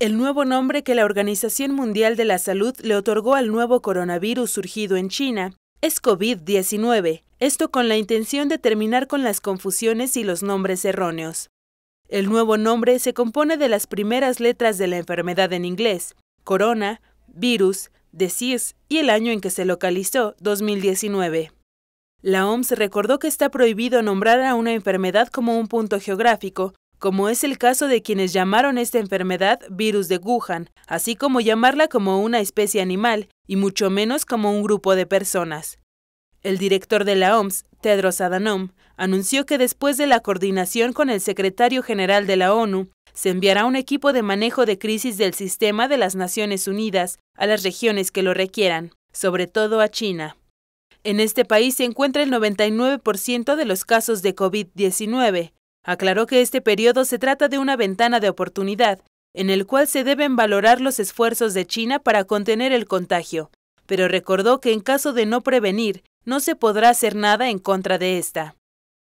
El nuevo nombre que la Organización Mundial de la Salud le otorgó al nuevo coronavirus surgido en China es COVID-19, esto con la intención de terminar con las confusiones y los nombres erróneos. El nuevo nombre se compone de las primeras letras de la enfermedad en inglés, corona, virus, disease y el año en que se localizó, 2019. La OMS recordó que está prohibido nombrar a una enfermedad como un punto geográfico, como es el caso de quienes llamaron esta enfermedad virus de Wuhan, así como llamarla como una especie animal y mucho menos como un grupo de personas. El director de la OMS, Tedros Adhanom, anunció que después de la coordinación con el secretario general de la ONU, se enviará un equipo de manejo de crisis del sistema de las Naciones Unidas a las regiones que lo requieran, sobre todo a China. En este país se encuentra el 99% de los casos de COVID-19, Aclaró que este periodo se trata de una ventana de oportunidad en el cual se deben valorar los esfuerzos de China para contener el contagio, pero recordó que en caso de no prevenir, no se podrá hacer nada en contra de esta.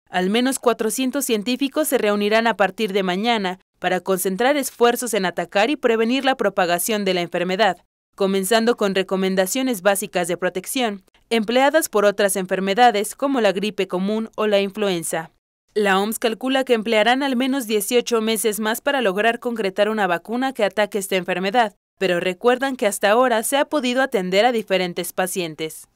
Al menos 400 científicos se reunirán a partir de mañana para concentrar esfuerzos en atacar y prevenir la propagación de la enfermedad, comenzando con recomendaciones básicas de protección, empleadas por otras enfermedades como la gripe común o la influenza. La OMS calcula que emplearán al menos 18 meses más para lograr concretar una vacuna que ataque esta enfermedad, pero recuerdan que hasta ahora se ha podido atender a diferentes pacientes.